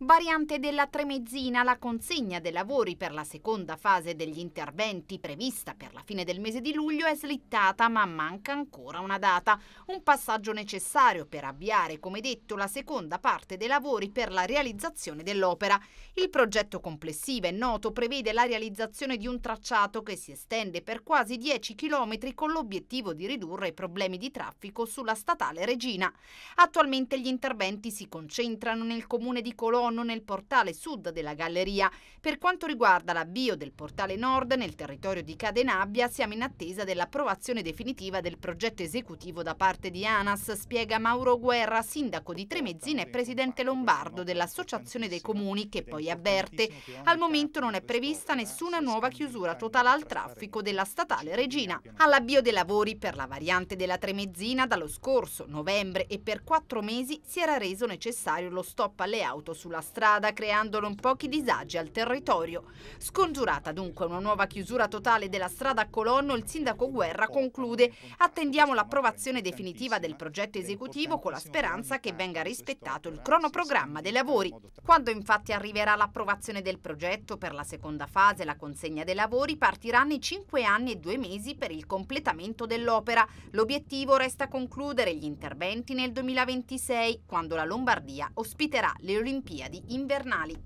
Variante della Tremezzina, la consegna dei lavori per la seconda fase degli interventi prevista per la fine del mese di luglio è slittata ma manca ancora una data, un passaggio necessario per avviare, come detto, la seconda parte dei lavori per la realizzazione dell'opera. Il progetto complessivo è noto, prevede la realizzazione di un tracciato che si estende per quasi 10 km con l'obiettivo di ridurre i problemi di traffico sulla statale Regina. Attualmente gli interventi si concentrano nel comune di Colombo tonno nel portale sud della galleria. Per quanto riguarda l'avvio del portale nord nel territorio di Cadenabbia, siamo in attesa dell'approvazione definitiva del progetto esecutivo da parte di ANAS, spiega Mauro Guerra, sindaco di Tremezzina e presidente lombardo dell'Associazione dei Comuni, che poi avverte. Al momento non è prevista nessuna nuova chiusura totale al traffico della statale Regina. All'avvio dei lavori per la variante della Tremezzina dallo scorso novembre e per quattro mesi si era reso necessario lo stop alle auto sulla sulla strada creando non pochi disagi al territorio. Scongiurata dunque una nuova chiusura totale della strada a Colonno, il sindaco Guerra conclude attendiamo l'approvazione definitiva del progetto esecutivo con la speranza che venga rispettato il cronoprogramma dei lavori. Quando infatti arriverà l'approvazione del progetto per la seconda fase, la consegna dei lavori, partiranno i 5 anni e 2 mesi per il completamento dell'opera. L'obiettivo resta concludere gli interventi nel 2026, quando la Lombardia ospiterà le Olimpiadi. Olimpiadi invernali